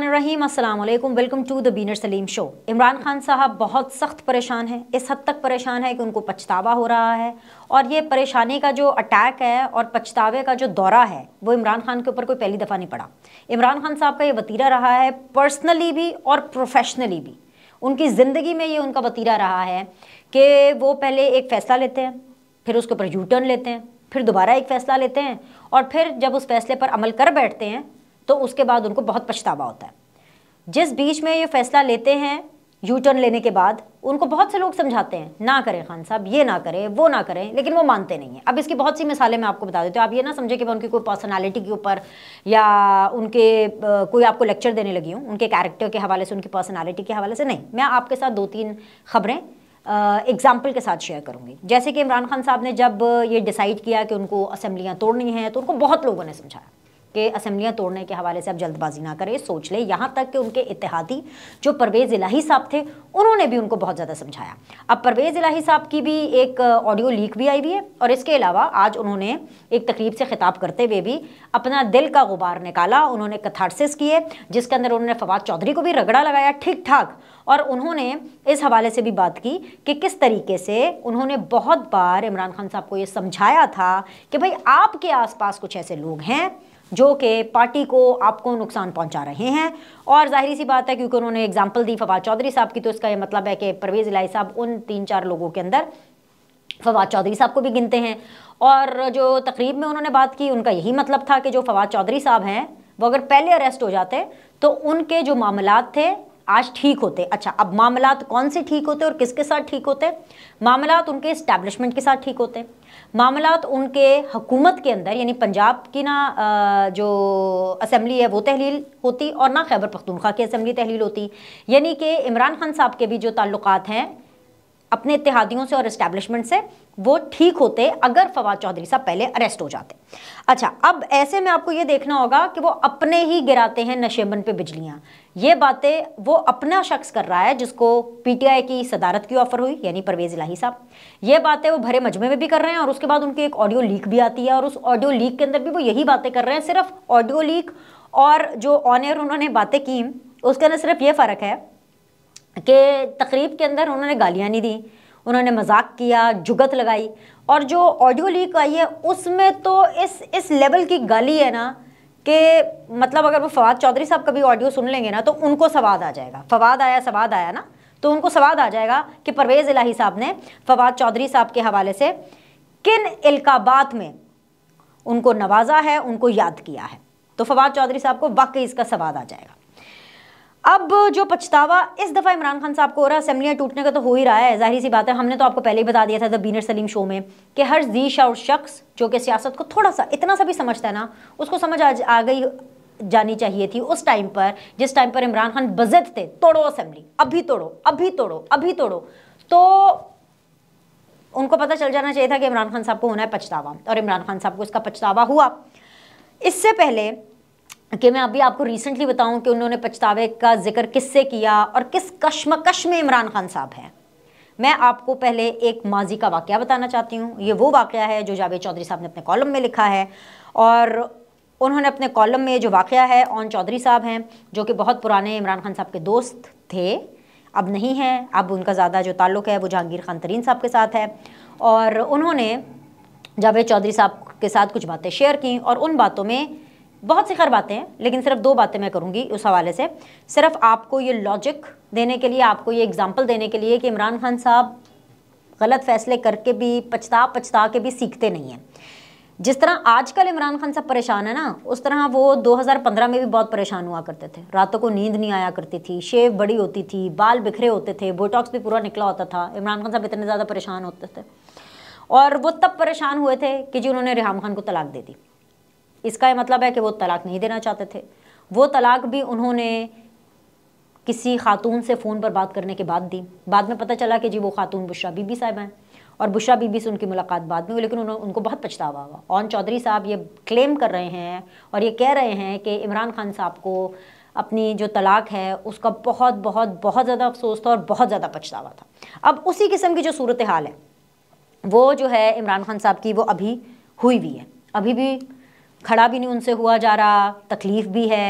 Rahim welcome to the बीनर Saleem show Imran Khan साहब बहुत सख्त परेशान हैं इस हद तक परेशान है कि उनको पछतावा हो रहा है और ये परेशानी का जो अटैक है और पछतावे का जो दौरा है वो इमरान खान के ऊपर कोई पहली दफ़ा नहीं पड़ा इमरान खान साहब का ये वतीरा रहा है पर्सनली भी और प्रोफेशनली भी उनकी ज़िंदगी में ये उनका वतीरा रहा है कि वो पहले एक फ़ैसला लेते हैं फिर उसके ऊपर यू टर्न लेते हैं फिर दोबारा एक फ़ैसला लेते हैं और फिर जब उस फैसले पर अमल कर बैठते हैं तो उसके बाद उनको बहुत पछतावा होता है जिस बीच में ये फैसला लेते हैं यू टर्न लेने के बाद उनको बहुत से लोग समझाते हैं ना करें खान साहब ये ना करें वो ना करें लेकिन वो मानते नहीं हैं अब इसकी बहुत सी मिसालें मैं आपको बता देती हूँ आप ये ना समझे कि मैं उनकी कोई पर्सनालिटी के ऊपर या उनके कोई आपको लेक्चर देने लगी हूँ उनके कैरेक्टर के हवाले से उनकी पर्सनैलिटी के हवाले से नहीं मैं आपके साथ दो तीन खबरें एग्जाम्पल के साथ शेयर करूँगी जैसे कि इमरान खान साहब ने जब ये डिसाइड किया कि उनको असम्बलियाँ तोड़नी हैं तो उनको बहुत लोगों ने समझाया के असम्बलियाँ तोड़ने के हवाले से अब जल्दबाजी ना करें सोच लें यहाँ तक कि उनके इतिहादी जो परवेज़ इलाही साहब थे उन्होंने भी उनको बहुत ज़्यादा समझाया अब परवेज़ इलाही साहब की भी एक ऑडियो लीक भी आई हुई है और इसके अलावा आज उन्होंने एक तकरीब से खिताब करते हुए भी अपना दिल का गुबार निकाला उन्होंने कथारसिस किए जिसके अंदर उन्होंने फवाद चौधरी को भी रगड़ा लगाया ठीक ठाक और उन्होंने इस हवाले से भी बात की कि किस तरीके से उन्होंने बहुत बार इमरान खान साहब को ये समझाया था कि भाई आपके आसपास कुछ ऐसे लोग हैं जो कि पार्टी को आपको नुकसान पहुंचा रहे हैं और जाहिर सी बात है क्योंकि उन्होंने एग्जाम्पल दी फवाद चौधरी साहब की तो इसका यह मतलब है कि परवेज़ लाई साहब उन तीन चार लोगों के अंदर फवाद चौधरी साहब को भी गिनते हैं और जो तकरीब में उन्होंने बात की उनका यही मतलब था कि जो फवाद चौधरी साहब हैं वो अगर पहले अरेस्ट हो जाते तो उनके जो मामला थे आज ठीक होते अच्छा अब मामला कौन से ठीक होते और किसके साथ ठीक होते मामला उनके इस्टेब्लिशमेंट के साथ ठीक होते मामला उनके हुकूमत के अंदर यानी पंजाब की ना जो असम्बली है वो तहलील होती और ना खैबर पख्तूनख्वा की असम्बली तहलील होती यानी कि इमरान खान साहब के भी जो ताल्लुक हैं अपने इतिहादियों से और इस्टेब्लिशमेंट से वो ठीक होते अगर फवाद चौधरी साहब पहले अरेस्ट हो जाते अच्छा अब ऐसे में आपको ये देखना होगा कि वो अपने ही गिराते हैं नशेबन पे बिजलियाँ ये बातें वो अपना शख्स कर रहा है जिसको पीटीआई की सदारत की ऑफर हुई यानी परवेज इलाही साहब ये बातें वो भरे मजमे में भी कर रहे हैं और उसके बाद उनकी एक ऑडियो लीक भी आती है और उस ऑडियो लीक के अंदर भी वो यही बातें कर रहे हैं सिर्फ ऑडियो लीक और जो ऑन एयर उन्होंने बातें की उसके अंदर सिर्फ ये फ़र्क है कि तकरीब के अंदर उन्होंने गालियाँ नहीं दी उन्होंने मजाक किया जुगत लगाई और जो ऑडियो लीक आई है उसमें तो इस इस लेवल की गाली है ना कि मतलब अगर वो फवाद चौधरी साहब कभी ऑडियो सुन लेंगे ना तो उनको सवाद आ जाएगा फवाद आया सवाद आया ना तो उनको सवाद आ जाएगा कि परवेज़ इलाही साहब ने फवाद चौधरी साहब के हवाले से किन इल्काबात में उनको नवाजा है उनको याद किया है तो फवाद चौधरी साहब को वाकई इसका सवाद आ जाएगा अब जो पछतावा इस दफ़ा इमरान खान साहब को हो रहा है असम्बलियाँ टूटने का तो हो ही रहा है जाहिर सी बात है हमने तो आपको पहले ही बता दिया था द बीनर सलीम शो में कि हर जीश और शख्स जो कि सियासत को थोड़ा सा इतना सा भी समझता है ना उसको समझ आ, आ गई जानी चाहिए थी उस टाइम पर जिस टाइम पर इमरान खान बजट थे तोड़ो असम्बली अभी तोड़ो अभी तोड़ो अभी तोड़ो तो उनको पता चल जाना चाहिए था कि इमरान खान साहब को होना है पछतावा और इमरान खान साहब को इसका पछतावा हुआ इससे पहले कि मैं अभी आपको रिसेंटली बताऊं कि उन्होंने पछतावे का जिक्र किससे किया और किस कश्मकश में इमरान खान साहब हैं मैं आपको पहले एक माजी का वाक़ बताना चाहती हूँ ये वो वाक़ है जो जावेद चौधरी साहब ने अपने कॉलम में लिखा है और उन्होंने अपने कॉलम में जो वाक़ है ओन चौधरी साहब हैं जो कि बहुत पुराने इमरान खान साहब के दोस्त थे अब नहीं हैं अब उनका ज़्यादा जो ताल्लुक़ है वो जहांगीर खान तरीन साहब के साथ है और उन्होंने जावेद चौधरी साहब के साथ कुछ बातें शेयर की और उन बातों में बहुत सी खैर बातें हैं लेकिन सिर्फ दो बातें मैं करूँगी उस हवाले से सिर्फ आपको ये लॉजिक देने के लिए आपको ये एग्ज़ाम्पल देने के लिए कि इमरान खान साहब गलत फैसले करके भी पछता पछता के भी सीखते नहीं हैं जिस तरह आजकल इमरान खान साहब परेशान है ना उस तरह वो 2015 में भी बहुत परेशान हुआ करते थे रातों को नींद नहीं आया करती थी शेव बड़ी होती थी बाल बिखरे होते थे बोटॉक्स भी पूरा निकला होता था इमरान खान साहब इतने ज़्यादा परेशान होते थे और वो तब परेशान हुए थे कि जी उन्होंने रिहाम खान को तलाक दे दी इसका ये मतलब है कि वो तलाक नहीं देना चाहते थे वो तलाक भी उन्होंने किसी खातून से फ़ोन पर बात करने के बाद दी बाद में पता चला कि जी वो खातून बुशरा बीबी साहब हैं और बुशरा बीबी से उनकी मुलाकात बाद में हुई लेकिन उन्होंने उनको बहुत पछतावा हुआ ओन चौधरी साहब ये क्लेम कर रहे हैं और ये कह रहे हैं कि इमरान खान साहब को अपनी जो तलाक है उसका बहुत बहुत बहुत ज़्यादा अफसोस था और बहुत ज़्यादा पछतावा था अब उसी किस्म की जो सूरत हाल है वो जो है इमरान खान साहब की वो अभी हुई हुई है अभी भी खड़ा भी नहीं उनसे हुआ जा रहा तकलीफ़ भी है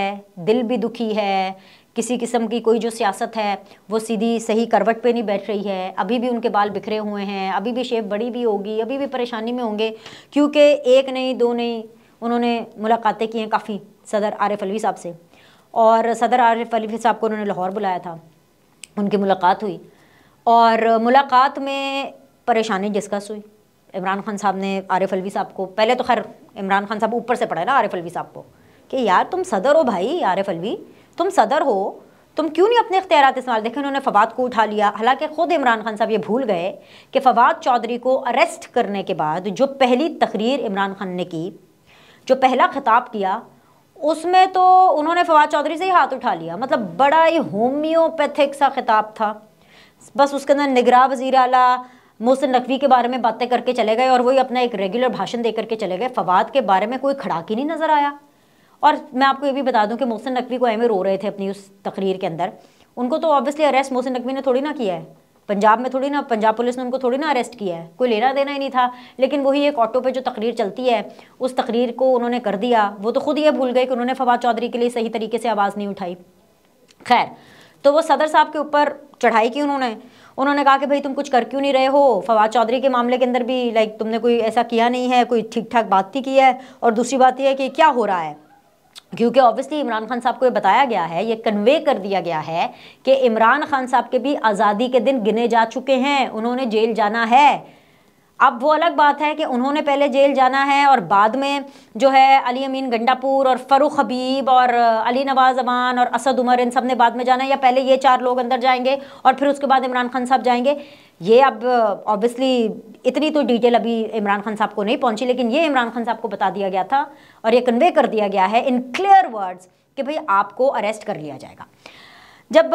दिल भी दुखी है किसी किस्म की कोई जो सियासत है वो सीधी सही करवट पे नहीं बैठ रही है अभी भी उनके बाल बिखरे हुए हैं अभी भी शेप बड़ी भी होगी अभी भी परेशानी में होंगे क्योंकि एक नहीं दो नहीं उन्होंने मुलाकातें की हैं काफ़ी सदर आरिफ अलवी साहब से और सदर आरिफ अलवी साहब को उन्होंने लाहौर बुलाया था उनकी मुलाकात हुई और मुलाकात में परेशानी डिस्कस हुई इमरान खान साहब ने आरिफ अलवी साहब को पहले तो खैर इमरान खान साहब ऊपर से पढ़ा ना आर अलवी साहब को कि यार तुम सदर हो भाई एफ अलवी तुम सदर हो तुम क्यों नहीं अपने इख्तियार इस्तेमाल देखें उन्होंने फवाद को उठा लिया हालांकि ख़ुद इमरान खान साहब ये भूल गए कि फवाद चौधरी को अरेस्ट करने के बाद जो पहली तकरीर इमरान खान ने की जो पहला खिताब किया उसमें तो उन्होंने फवाद चौधरी से ही हाथ उठा लिया मतलब बड़ा ही होम्योपैथिक सा खिताब था बस उसके अंदर निगरा वजीर अला मोहसिन नकवी के बारे में बातें करके चले गए और वही अपना एक रेगुलर भाषण दे करके चले गए फवाद के बारे में कोई खड़ा ही नहीं नज़र आया और मैं आपको ये भी बता दूं कि मोहसिन नकवी को एम रो रहे थे अपनी उस तकरीर के अंदर उनको तो ऑब्वियसली अरेस्ट मोहसिन नकवी ने थोड़ी ना किया है पंजाब में थोड़ी ना पंजाब पुलिस ने उनको थोड़ी ना अरेस्ट किया है कोई लेना देना ही नहीं था लेकिन वही एक ऑटो पे जो तकरीर चलती है उस तकरीर को उन्होंने कर दिया वो तो खुद ये भूल गए कि उन्होंने फवाद चौधरी के लिए सही तरीके से आवाज़ नहीं उठाई खैर तो वो सदर साहब के ऊपर चढ़ाई की उन्होंने उन्होंने कहा कि भाई तुम कुछ कर क्यों नहीं रहे हो फवाद चौधरी के मामले के अंदर भी लाइक तुमने कोई ऐसा किया नहीं है कोई ठीक ठाक बात थी की है और दूसरी बात यह है कि क्या हो रहा है क्योंकि ऑब्वियसली इमरान खान साहब को ये बताया गया है ये कन्वे कर दिया गया है कि इमरान खान साहब के भी आज़ादी के दिन गिने जा चुके हैं उन्होंने जेल जाना है अब वो अलग बात है कि उन्होंने पहले जेल जाना है और बाद में जो है अली अमीन गंडापुर और फ़रूख हबीब और अली नवाज अमान और असद उमर इन सब ने बाद में जाना है या पहले ये चार लोग अंदर जाएंगे और फिर उसके बाद इमरान खान साहब जाएंगे ये अब ऑब्वियसली इतनी तो डिटेल अभी इमरान खान साहब को नहीं पहुंची लेकिन ये इमरान खान साहब को बता दिया गया था और ये कन्वे कर दिया गया है इन क्लियर वर्ड्स कि भाई आपको अरेस्ट कर लिया जाएगा जब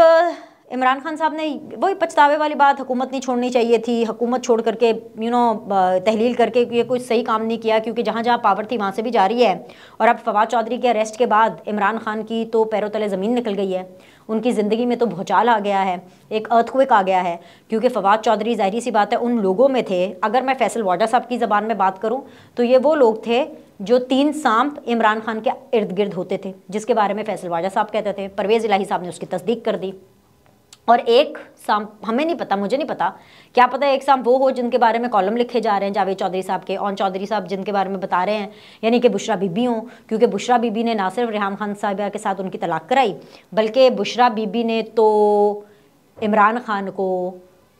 इमरान खान साहब ने वही पछतावे वाली बात हुकूमत नहीं छोड़नी चाहिए थी हुकूमत छोड़ करके यू नो तहलील करके ये कोई सही काम नहीं किया क्योंकि जहाँ जहाँ पावर थी वहाँ से भी जा रही है और अब फवाद चौधरी के अरेस्ट के बाद इमरान खान की तो पैरों तले ज़मीन निकल गई है उनकी ज़िंदगी में तो भूचाल आ गया है एक अर्थक्विक आ गया है क्योंकि फवाद चौधरी ज़ाहरी सी बात है उन लोगों में थे अगर मैं फैसल वाडा साहब की ज़बान में बात करूँ तो ये वो लोग थे जो तीन सांप इमरान खान के इर्द गिर्द होते थे जिसके बारे में फैसल वाडा साहब कहते थे परवेज़ इलाही साहब ने उसकी तस्दीक कर दी और एक शाम हमें नहीं पता मुझे नहीं पता क्या पता एक शाम वो हो जिनके बारे में कॉलम लिखे जा रहे हैं जावेद चौधरी साहब के ऑन चौधरी साहब जिनके बारे में बता रहे हैं यानी कि बुशरा बीबी हों क्योंकि बुशरा बीबी ने ना सिर्फ रेहम खान साहब के साथ उनकी तलाक कराई बल्कि बुशरा बीबी ने तो इमरान खान को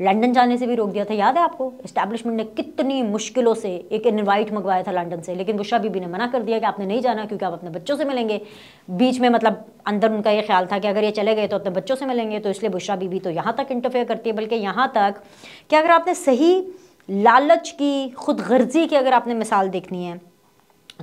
लंदन जाने से भी रोक दिया था याद है आपको इस्टेब्लिशमेंट ने कितनी मुश्किलों से एक इनवाइट मंगवाया था लंदन से लेकिन बुशा बीबी ने मना कर दिया कि आपने नहीं जाना क्योंकि आप अपने बच्चों से मिलेंगे बीच में मतलब अंदर उनका ये ख्याल था कि अगर ये चले गए तो अपने बच्चों से मिलेंगे तो इसलिए बुशा बीबी तो यहाँ तक इंटरफेयर करती है बल्कि यहाँ तक कि अगर आपने सही लालच की खुद गर्जी की अगर आपने मिसाल देखनी है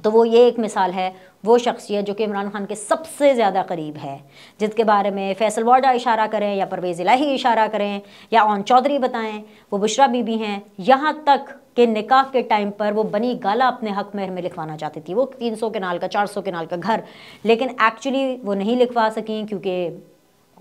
तो वो ये एक मिसाल है वो शख्सियत जो कि इमरान खान के सबसे ज़्यादा करीब है जिसके बारे में फैसल वाडा इशारा करें या परवेज़ इलाही इशारा करें या ओन चौधरी बताएं वो बुशरा बीबी हैं यहाँ तक कि निकाह के टाइम पर वो बनी गाला अपने हक में हमें लिखवाना चाहती थी वो तीन सौ के नाल का चार सौ के नाल का घर लेकिन एक्चुअली वो नहीं लिखवा सकें क्योंकि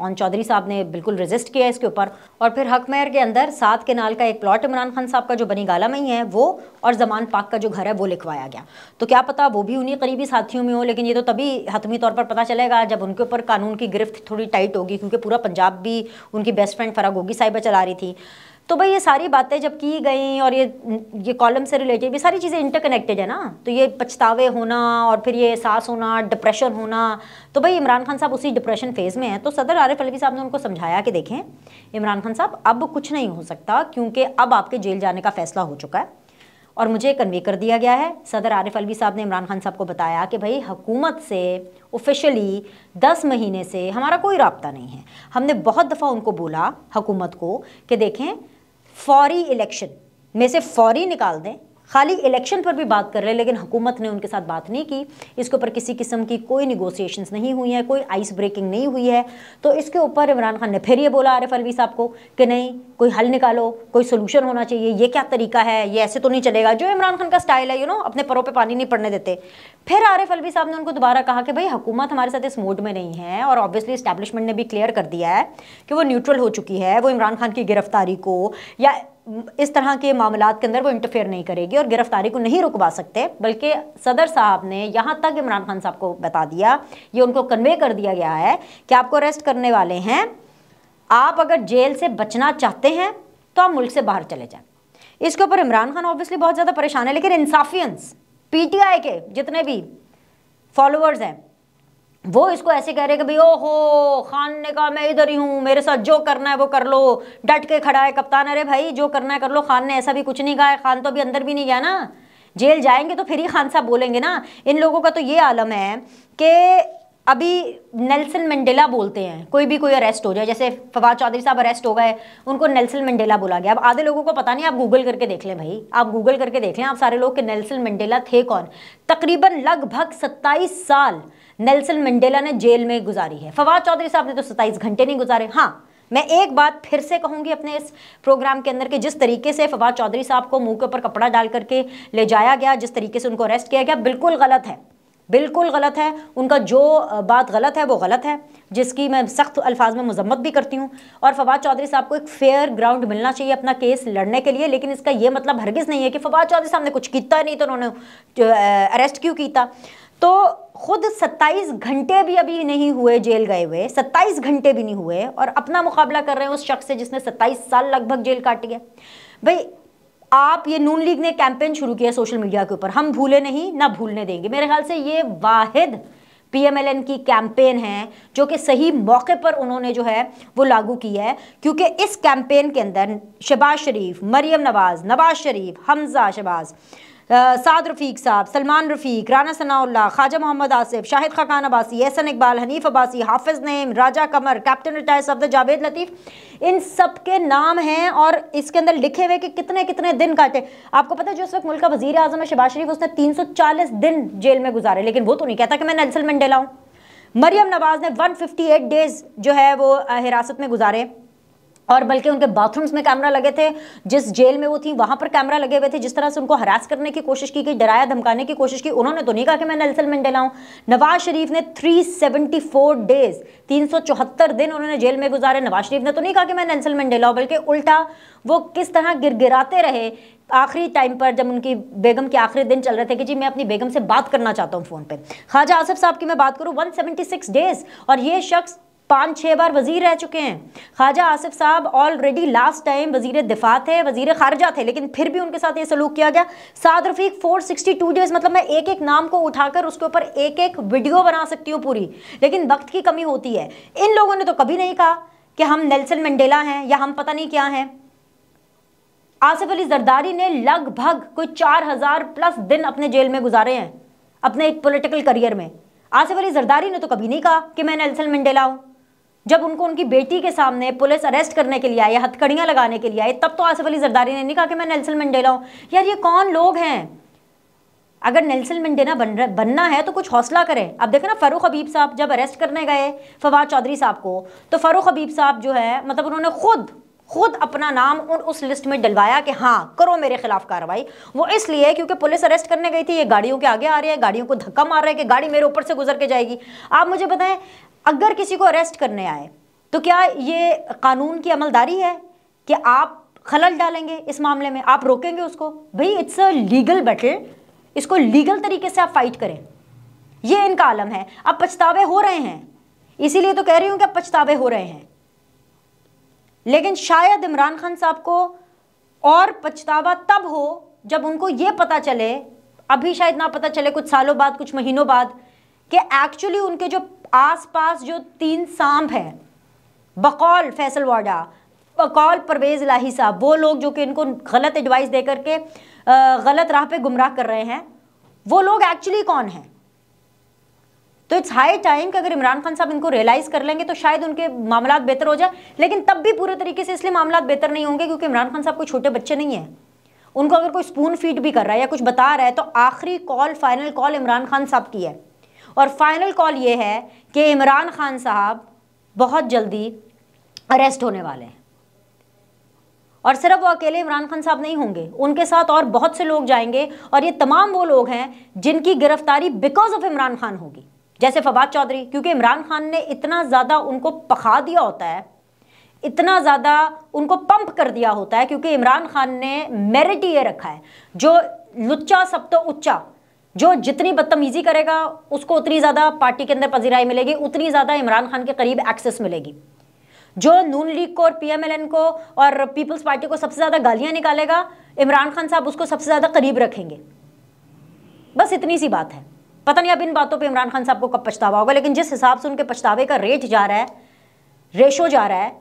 ऑन चौधरी साहब ने बिल्कुल रजिस्ट किया इसके ऊपर और फिर हक महर के अंदर सात के नाल का एक प्लॉट इमरान खान साहब का जो बनी गाला में ही है वो और जमान पाक का जो घर है वो लिखवाया गया तो क्या पता वो भी उन्हीं करीबी साथियों में हो लेकिन ये तो तभी हतमी तौर पर पता चलेगा जब उनके ऊपर कानून की गिरफ्त थोड़ी टाइट होगी क्योंकि पूरा पंजाब भी उनकी बेस्ट फ्रेंड फराग होगी साहिबा चला रही थी तो भाई ये सारी बातें जब की गई और ये ये कॉलम से रिलेटेड ये सारी चीज़ें इंटरकनेक्टेड है ना तो ये पछतावे होना और फिर ये एहसास होना डिप्रेशन होना तो भाई इमरान खान साहब उसी डिप्रेशन फेज़ में हैं तो सदर आरिफ अलवी साहब ने उनको समझाया कि देखें इमरान खान साहब अब कुछ नहीं हो सकता क्योंकि अब आपके जेल जाने का फ़ैसला हो चुका है और मुझे कन्वे कर दिया गया है सदर आरिफ अलवी साहब ने इमरान खान साहब को बताया कि भाई हुकूमत से ऑफिशियली दस महीने से हमारा कोई रबता नहीं है हमने बहुत दफ़ा उनको बोला हुकूमत को कि देखें फौरी इलेक्शन में से फौरी निकाल दें खाली इलेक्शन पर भी बात कर रहे लेकिन हुकूमत ने उनके साथ बात नहीं की इसके ऊपर किसी किस्म की कोई निगोसिएशन नहीं हुई है कोई आइस ब्रेकिंग नहीं हुई है तो इसके ऊपर इमरान खान ने फिर ये बोला आरिफ अलवी साहब को कि नहीं कोई हल निकालो कोई सोल्यूशन होना चाहिए ये क्या तरीका है ये ऐसे तो नहीं चलेगा जो इमरान खान का स्टाइल है यू नो अपने परों पर पानी नहीं पड़ने देते फिर आरिफ अलवी साहब ने उनको दोबारा कहा कि भाई हुकूमत हमारे साथ इस मोड में नहीं है और ऑब्वियसली इस्टेब्लिशमेंट ने भी क्लियर कर दिया है कि वो न्यूट्रल हो चुकी है वो इमरान खान की गिरफ्तारी को या इस तरह के मामला के अंदर वो इंटरफेयर नहीं करेगी और गिरफ्तारी को नहीं रुकवा सकते बल्कि सदर साहब ने यहाँ तक इमरान खान साहब को बता दिया ये उनको कन्वे कर दिया गया है कि आपको अरेस्ट करने वाले हैं आप अगर जेल से बचना चाहते हैं तो आप मुल्क से बाहर चले जाएं इसके ऊपर इमरान खान ऑब्वियसली बहुत ज़्यादा परेशान है लेकिन इंसाफियंस पी के जितने भी फॉलोअर्स हैं वो इसको ऐसे कह रहे कि भाई ओहो खान ने कहा मैं इधर ही हूँ मेरे साथ जो करना है वो कर लो डट के खड़ा है कप्तान अरे भाई जो करना है कर लो खान ने ऐसा भी कुछ नहीं कहा है खान तो अभी अंदर भी नहीं गया ना जेल जाएंगे तो फिर ही खान साहब बोलेंगे ना इन लोगों का तो ये आलम है कि अभी नेल्सन मंडेला बोलते हैं कोई भी कोई अरेस्ट हो जाए जैसे फवाद चौधरी साहब अरेस्ट हो गए उनको नेल्सन मंडेला बोला गया अब आधे लोगों को पता नहीं आप गूगल करके देख लें भाई आप गूगल करके देख लें आप सारे लोग कि नेल्सन मंडेला थे कौन तकरीबन लगभग सत्ताईस साल नेल्सन मंडेला ने जेल में गुजारी है फवाद चौधरी साहब ने तो सत्ताईस घंटे नहीं गुजारे हाँ मैं एक बात फिर से कहूंगी अपने इस प्रोग्राम के अंदर कि जिस तरीके से फवाद चौधरी साहब को मुंह के ऊपर कपड़ा डाल करके ले जाया गया जिस तरीके से उनको अरेस्ट किया गया बिल्कुल गलत है बिल्कुल गलत है उनका जो बात गलत है वो गलत है जिसकी मैं सख्त अल्फाज में मजम्मत भी करती हूँ और फवाद चौधरी साहब को एक फेयर ग्राउंड मिलना चाहिए अपना केस लड़ने के लिए लेकिन इसका ये मतलब हरगिज़ नहीं है कि फवाद चौधरी साहब ने कुछ किया नहीं तो उन्होंने अरेस्ट क्यों किया तो खुद 27 घंटे भी अभी नहीं हुए जेल गए हुए 27 घंटे भी नहीं हुए और अपना मुकाबला कर रहे हैं उस शख्स से जिसने 27 साल लगभग जेल काटी है भाई आप ये नून लीग ने कैंपेन शुरू किया सोशल मीडिया के ऊपर हम भूले नहीं ना भूलने देंगे मेरे ख्याल से ये वाहिद पीएमएलएन की कैंपेन है जो कि सही मौके पर उन्होंने जो है वो लागू की है क्योंकि इस कैंपेन के अंदर शबाज शरीफ मरियम नवाज नवाज शरीफ हमजा शबाज साद रफ़ीक साहब सलमान रफ़ीक राना सनाउल्ला ख्वाजा मोहम्मद आसिफ शाहिद खकान अबासी एहसन इकबाल हनीफ अबासी हाफिज़ नेम राजा कमर कैप्टन रिटायर सफद जावेद लतीफ़ इन सब के नाम हैं और इसके अंदर लिखे हुए कि कितने कितने दिन काटे आपको पता है जो इस वक्त मुल्क का वजी अजम है शबाज शरीफ उसने तीन सौ चालीस दिन जेल में गुजारे लेकिन वो तो नहीं कहता कि मैं नेल्सन मंडेला हूँ मरियम नवाज ने वन फिफ्टी एट डेज जो है वो हिरासत में गुजारे और बल्कि उनके बाथरूम्स में कैमरा लगे थे जिस जेल में वो थी वहां पर कैमरा लगे हुए थे जिस तरह से उनको हरास करने की कोशिश की गई डराया धमकाने की कोशिश की उन्होंने तो नहीं कहा कि मैं नेल्सन मंडेला हूं नवाज शरीफ ने 374 डेज 374 दिन उन्होंने जेल में गुजारे नवाज शरीफ ने तो नहीं कहा कि मैं नेल्सन मंडेला हूं बल्कि उल्टा वो किस तरह गिरगिराते रहे आखिरी टाइम पर जब उनकी बेगम के आखिरी दिन चल रहे थे कि जी मैं अपनी बेगम से बात करना चाहता हूँ फ़ोन पे ख्वाजा आसफ साहब की मैं बात करूँ 176 डेज़ और ये शख्स पाँच छः बार वजीर रह चुके हैं ख्वाजा आसिफ साहब ऑलरेडी लास्ट टाइम वजीर दिफा थे वजीर खारजा थे लेकिन फिर भी उनके साथ ये सलूक किया गया Saad Rafiq four sixty two days मतलब मैं एक एक नाम को उठाकर उसके ऊपर एक एक वीडियो बना सकती हूँ पूरी लेकिन वक्त की कमी होती है इन लोगों ने तो कभी नहीं कहा कि हम नेल्सन मंडेला हैं या हम पता नहीं क्या हैं आसिफ अली जरदारी ने लगभग कोई चार हजार प्लस दिन अपने जेल में गुजारे हैं अपने एक पॉलिटिकल करियर में आसिफ अली जरदारी ने तो कभी नहीं कहा कि मैं नेल्सन मंडेला हूं जब उनको उनकी बेटी के सामने पुलिस अरेस्ट करने के लिए आई हथकड़ियाँ लगाने के लिए आई तब तो आसिफ अली जरदारी ने नहीं कहा कि मैं नेल्सन मंडेला हूँ यार ये कौन लोग हैं अगर नेल्सन मंडेला बन बनना है तो कुछ हौसला करें अब देखें ना फ़ारूक हबीब साहब जब अरेस्ट करने गए फवाद चौधरी साहब को तो फ़ारूक हबीब साहब जो है मतलब उन्होंने खुद खुद अपना नाम उन उस लिस्ट में डलवाया कि हाँ करो मेरे खिलाफ कार्रवाई वो इसलिए क्योंकि पुलिस अरेस्ट करने गई थी ये गाड़ियों के आगे आ रही है गाड़ियों को धक्का मार रहे हैं कि गाड़ी मेरे ऊपर से गुजर के जाएगी आप मुझे बताएं अगर किसी को अरेस्ट करने आए तो क्या ये कानून की अमलदारी है कि आप खलल डालेंगे इस मामले में आप रोकेंगे उसको भाई इट्स अ लीगल बैटल इसको लीगल तरीके से आप फाइट करें ये इनका आलम है अब पछतावे हो रहे हैं इसीलिए तो कह रही हूँ कि अब पछतावे हो रहे हैं लेकिन शायद इमरान खान साहब को और पछतावा तब हो जब उनको ये पता चले अभी शायद ना पता चले कुछ सालों बाद कुछ महीनों बाद कि एक्चुअली उनके जो आसपास जो तीन सांप हैं बकौल फैसल वाडा बकौल परवेज़ लाही साहब वो लोग जो कि इनको गलत एडवाइस दे करके गलत राह पे गुमराह कर रहे हैं वो लोग एक्चुअली कौन हैं तो इट्स हाई टाइम कि अगर इमरान खान साहब इनको रियलाइज़ कर लेंगे तो शायद उनके मामला बेहतर हो जाए लेकिन तब भी पूरे तरीके से इसलिए मामला बेहतर नहीं होंगे क्योंकि इमरान खान साहब कोई छोटे बच्चे नहीं हैं उनको अगर कोई स्पून फीड भी कर रहा है या कुछ बता रहा है तो आखिरी call final call Imran Khan साहब की है और फाइनल कॉल ये है कि इमरान खान साहब बहुत जल्दी अरेस्ट होने वाले हैं और सिर्फ वो अकेले इमरान खान साहब नहीं होंगे उनके साथ और बहुत से लोग जाएंगे और ये तमाम वो लोग हैं जिनकी गिरफ्तारी बिकॉज ऑफ इमरान खान होगी जैसे फवाद चौधरी क्योंकि इमरान खान ने इतना ज़्यादा उनको पखा दिया होता है इतना ज़्यादा उनको पंप कर दिया होता है क्योंकि इमरान खान ने मेरिट ये रखा है जो लुच्चा सब तो उच्चा जो जितनी बदतमीजी करेगा उसको उतनी ज़्यादा पार्टी के अंदर पजीराई मिलेगी उतनी ज़्यादा इमरान खान के करीब एक्सेस मिलेगी जो नून लीग को और पीएमएलएन को और पीपल्स पार्टी को सबसे ज़्यादा गालियां निकालेगा इमरान खान साहब उसको सबसे ज़्यादा करीब रखेंगे बस इतनी सी बात है पता नहीं अब इन बातों पे इमरान खान साहब को कब पछतावा होगा लेकिन जिस हिसाब से उनके पछतावे का रेट जा रहा है रेशो जा रहा है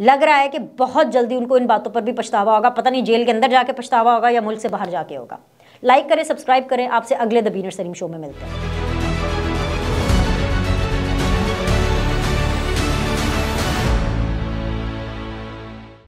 लग रहा है कि बहुत जल्दी उनको इन बातों पर भी पछतावा होगा पता नहीं जेल के अंदर जाके पछतावा होगा या मुल्क से बाहर जाके होगा लाइक करें सब्सक्राइब करें आपसे अगले द बीनर सलीम शो में मिलते हैं